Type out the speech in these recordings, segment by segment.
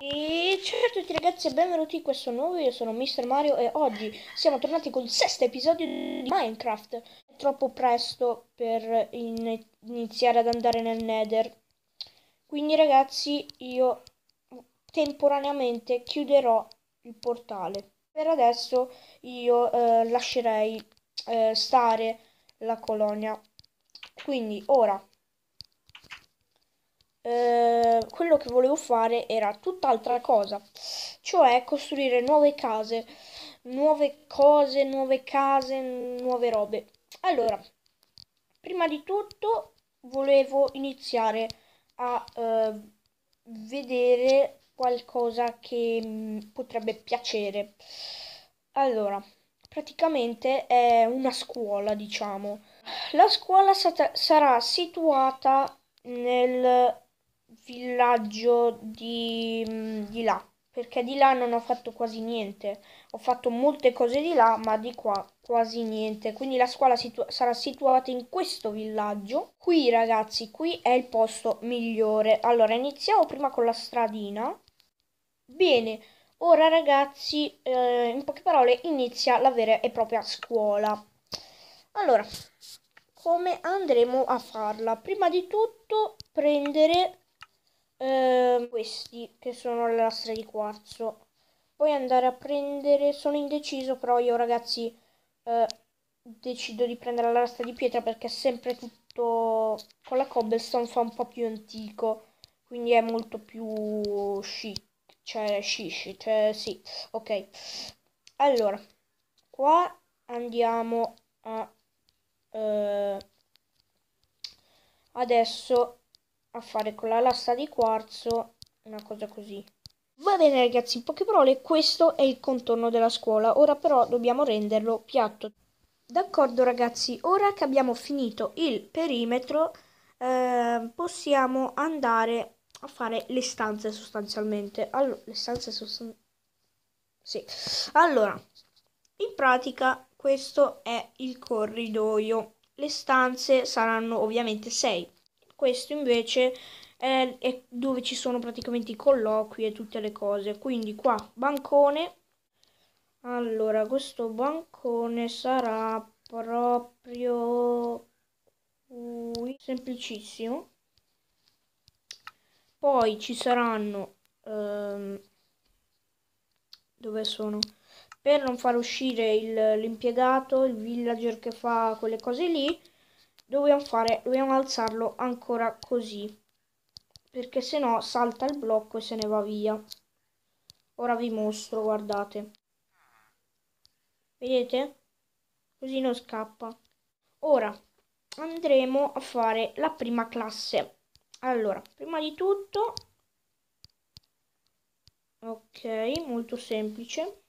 E ciao a tutti ragazzi e benvenuti in questo nuovo video, sono Mr. Mario e oggi siamo tornati col sesto episodio di Minecraft. È troppo presto per in iniziare ad andare nel nether. Quindi ragazzi io temporaneamente chiuderò il portale. Per adesso io eh, lascerei eh, stare la colonia. Quindi ora eh, quello che volevo fare era tutt'altra cosa, cioè costruire nuove case, nuove cose, nuove case, nuove robe. Allora, prima di tutto volevo iniziare a eh, vedere qualcosa che mm, potrebbe piacere. Allora, praticamente è una scuola, diciamo. La scuola sat- sarà situata nel villaggio di, mm, di là, perché di là non ho fatto quasi niente. Ho fatto molte cose di là, ma di qua quasi niente. Quindi la scuola situ- sarà situata in questo villaggio. Qui ragazzi, qui è il posto migliore. Allora, iniziamo prima con la stradina. Bene, ora ragazzi, eh, in poche parole, inizia la vera e propria scuola. Allora, come andremo a farla? Prima di tutto prendere eh, questi che sono le lastre di quarzo. Poi andare a prendere, sono indeciso però io ragazzi eh, decido di prendere la lastra di pietra perché è sempre tutto con la cobblestone fa un po' più antico, quindi è molto più chic cioè shishi, cioè sì, ok. Allora, qua andiamo a eh, adesso a fare con la lastra di quarzo una cosa così. Va bene ragazzi, in poche parole questo è il contorno della scuola, ora però dobbiamo renderlo piatto. D'accordo ragazzi, ora che abbiamo finito il perimetro eh, possiamo andare a fare le stanze sostanzialmente. Allora, le stanze sostanzialmente. Sì. Allora, in pratica questo è il corridoio. Le stanze saranno ovviamente 6. Questo invece è, è dove ci sono praticamente i colloqui e tutte le cose. Quindi qua bancone. Allora, questo bancone sarà proprio qui. Semplicissimo. Poi ci saranno... Um, dove sono? Per non far uscire il, l'impiegato, il, il villager che fa quelle cose lì, dobbiamo, fare, dobbiamo alzarlo ancora così. Perché se no salta il blocco e se ne va via. Ora vi mostro, guardate. Vedete? Così non scappa. Ora andremo a fare la prima classe. Allora, prima di tutto, ok, molto semplice.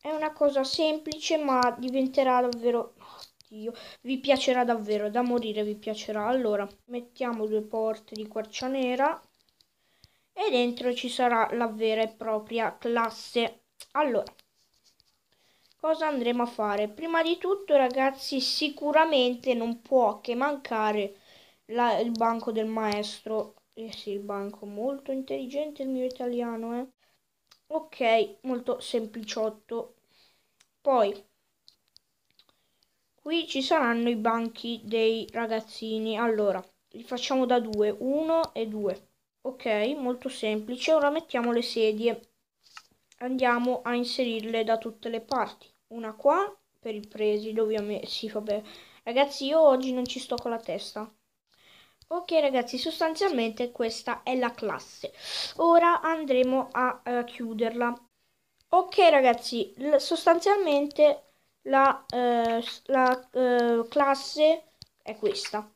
È una cosa semplice ma diventerà davvero, oddio, vi piacerà davvero, da morire vi piacerà. Allora, mettiamo due porte di quercia nera e dentro ci sarà la vera e propria classe. Allora, cosa andremo a fare? Prima di tutto ragazzi sicuramente non può che mancare la, il banco del maestro. Eh sì, il banco molto intelligente il mio italiano, eh. Ok, molto sempliciotto. Poi, qui ci saranno i banchi dei ragazzini. Allora, li facciamo da due, uno e due. Ok, molto semplice. Ora mettiamo le sedie. Andiamo a inserirle da tutte le parti una qua per il preside ovviamente, sì vabbè, ragazzi io oggi non ci sto con la testa. Ok ragazzi, sostanzialmente questa è la classe. Ora andremo a eh, chiuderla. Ok ragazzi, sostanzialmente la, eh, la eh, classe è questa.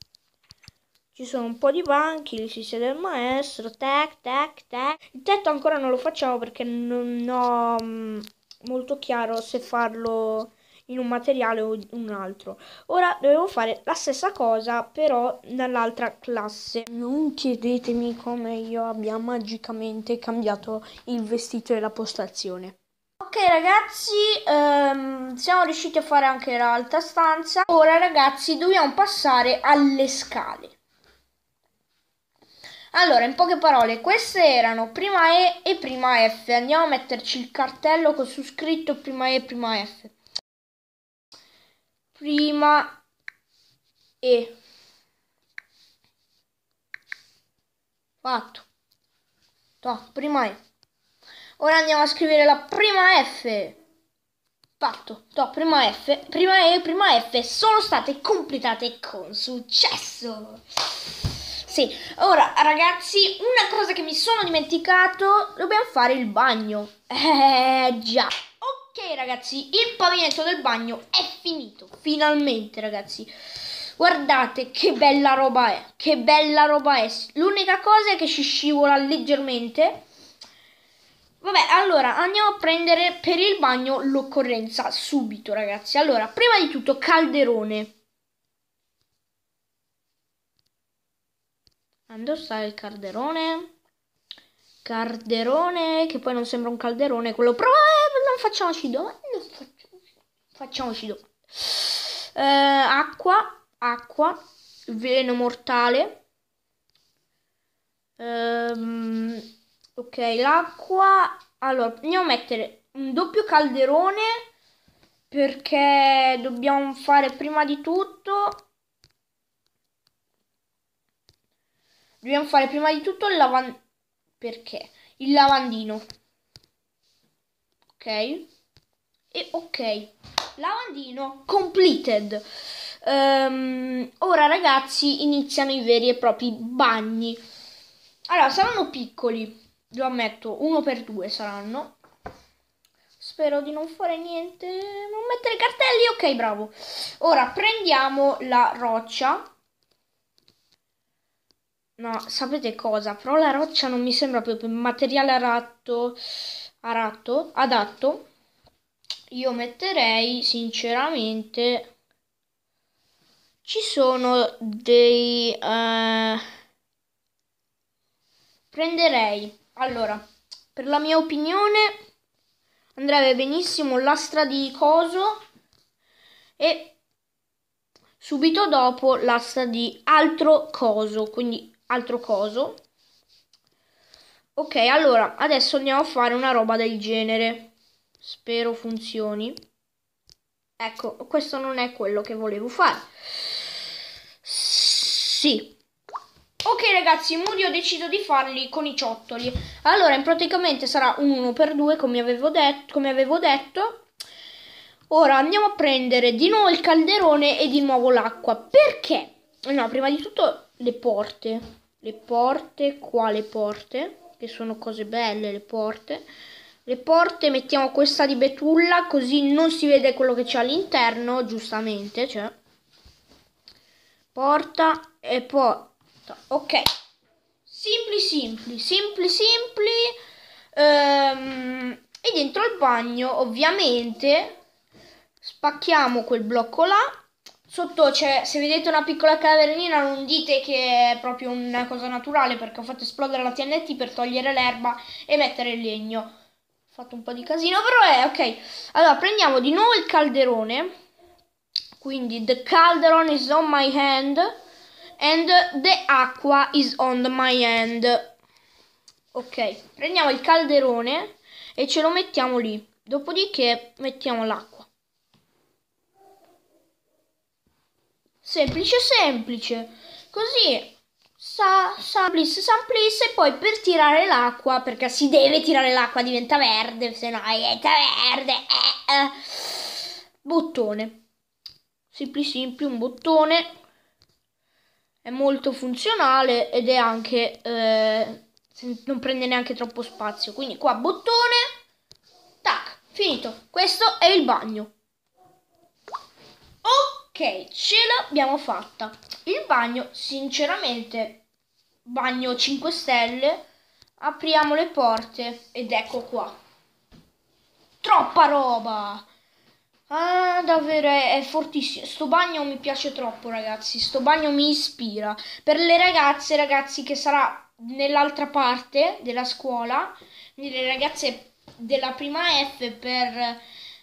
Ci sono un po' di banchi, lì si siede il maestro, tac, tac, tac. Il tetto ancora non lo facciamo perché non ho... Mm, molto chiaro se farlo in un materiale o in un altro. Ora dovevo fare la stessa cosa però dall'altra classe. Non chiedetemi come io abbia magicamente cambiato il vestito e la postazione. Ok ragazzi, ehm, siamo riusciti a fare anche l'altra stanza. Ora ragazzi dobbiamo passare alle scale. Allora, in poche parole, queste erano prima E e prima F. Andiamo a metterci il cartello con su scritto prima E e prima F. Prima E. Fatto. No, prima E. Ora andiamo a scrivere la prima F. Fatto. No, prima F. Prima E e prima F sono state completate con successo. Sì, ora ragazzi, una cosa che mi sono dimenticato, dobbiamo fare il bagno. Eh già. Ok ragazzi, il pavimento del bagno è finito, finalmente ragazzi. Guardate che bella roba è, che bella roba è. L'unica cosa è che ci scivola leggermente. Vabbè, allora andiamo a prendere per il bagno l'occorrenza subito ragazzi. Allora, prima di tutto calderone. Andò Andorsa il calderone. Calderone che poi non sembra un calderone, quello però eh, non facciamoci domande, facciamoci domande. Eh, acqua, acqua, veleno mortale. Um, ok, l'acqua. Allora, andiamo a mettere un doppio calderone perché dobbiamo fare prima di tutto dobbiamo fare prima di tutto il lavandino. Perché? Il lavandino. Ok. E ok. Lavandino completed. Um, ora ragazzi iniziano i veri e propri bagni. Allora, saranno piccoli, lo ammetto, uno per due saranno. Spero di non fare niente, non mettere cartelli, ok bravo. Ora prendiamo la roccia No, sapete cosa? Però la roccia non mi sembra proprio il materiale aratto, aratto, adatto. Io metterei, sinceramente, ci sono dei... Eh... Prenderei, allora, per la mia opinione andrebbe benissimo l'astra di coso e subito dopo l'asta di altro coso, quindi altro coso. Ok, allora, adesso andiamo a fare una roba del genere. Spero funzioni. Ecco, questo non è quello che volevo fare. Sì. Ok ragazzi, i muri ho deciso di farli con i ciottoli. Allora, in praticamente sarà un 1x2 come come avevo detto. Ora andiamo a prendere di nuovo il calderone e di nuovo l'acqua. Perché? No, prima di tutto le porte le porte, qua le porte, che sono cose belle le porte. Le porte mettiamo questa di betulla così non si vede quello che c'è all'interno, giustamente, cioè. Porta e porta. Ok. Simpli, simpli, simpli, simpli. Ehm, e dentro il bagno, ovviamente, spacchiamo quel blocco là Sotto c'è, se vedete una piccola cavernina non dite che è proprio una cosa naturale perché ho fatto esplodere la TNT per togliere l'erba e mettere il legno. Ho fatto un po' di casino, però è ok. Allora prendiamo di nuovo il calderone. Quindi the calderon is on my hand and the acqua is on my hand. Ok, prendiamo il calderone e ce lo mettiamo lì. Dopodiché mettiamo l'acqua. semplice semplice. Così sa, samplis samplis e poi per tirare l'acqua, perché si deve tirare l'acqua, diventa verde, se no diventa verde. Eh, eh. Bottone. Simpli simpli, un bottone. È molto funzionale ed è anche... Eh, non prende neanche troppo spazio. Quindi qua bottone. Tac, finito. Questo è il bagno ce l'abbiamo fatta. Il bagno, sinceramente, bagno 5 stelle. Apriamo le porte ed ecco qua. Troppa roba! Ah, davvero è, è, fortissimo. Sto bagno mi piace troppo, ragazzi. Sto bagno mi ispira. Per le ragazze, ragazzi, che sarà nell'altra parte della scuola, le ragazze della prima F per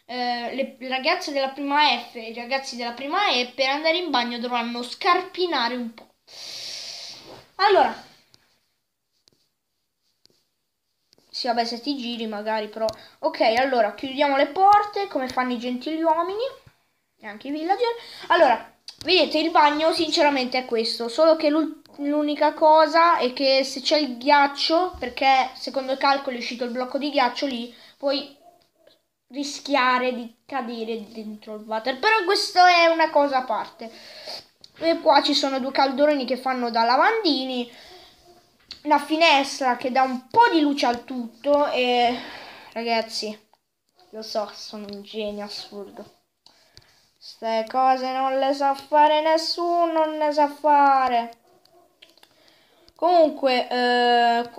eh, le ragazze della prima F e i ragazzi della prima E per andare in bagno dovranno scarpinare un po'. Allora, sì vabbè se ti giri magari però... Ok, allora chiudiamo le porte come fanno i gentiluomini e anche i villager. Allora, vedete il bagno sinceramente è questo, solo che l'unica cosa è che se c'è il ghiaccio, perché secondo i calcoli è uscito il blocco di ghiaccio lì, poi rischiare di cadere dentro il water. Però questa è una cosa a parte. E qua ci sono due caldoroni che fanno da lavandini, una finestra che dà un po' di luce al tutto e ragazzi, lo so, sono un genio assurdo. Queste cose non le sa fare nessuno, non le sa fare. Comunque, eh,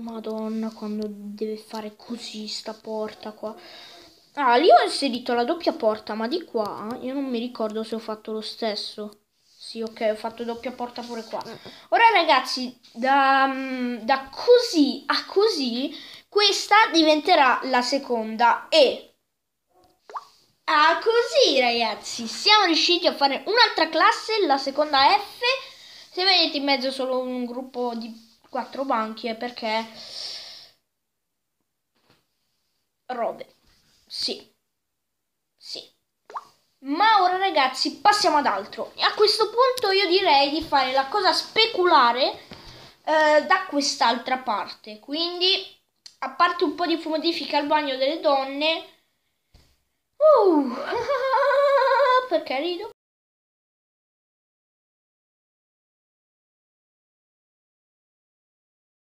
Madonna, quando deve fare così sta porta qua. Ah, lì ho inserito la doppia porta, ma di qua eh, io non mi ricordo se ho fatto lo stesso. Sì, ok, ho fatto doppia porta pure qua. Ora ragazzi, da, mm, da così a così, questa diventerà la seconda e... Ah, così ragazzi, siamo riusciti a fare un'altra classe, la seconda F. Se vedete in mezzo solo un gruppo di quattro banchi è perché robe. Sì. Sì. Ma ora ragazzi passiamo ad altro. E a questo punto io direi di fare la cosa speculare eh, da quest'altra parte. Quindi a parte un po' di modifica al bagno delle donne. Uh, perché rido?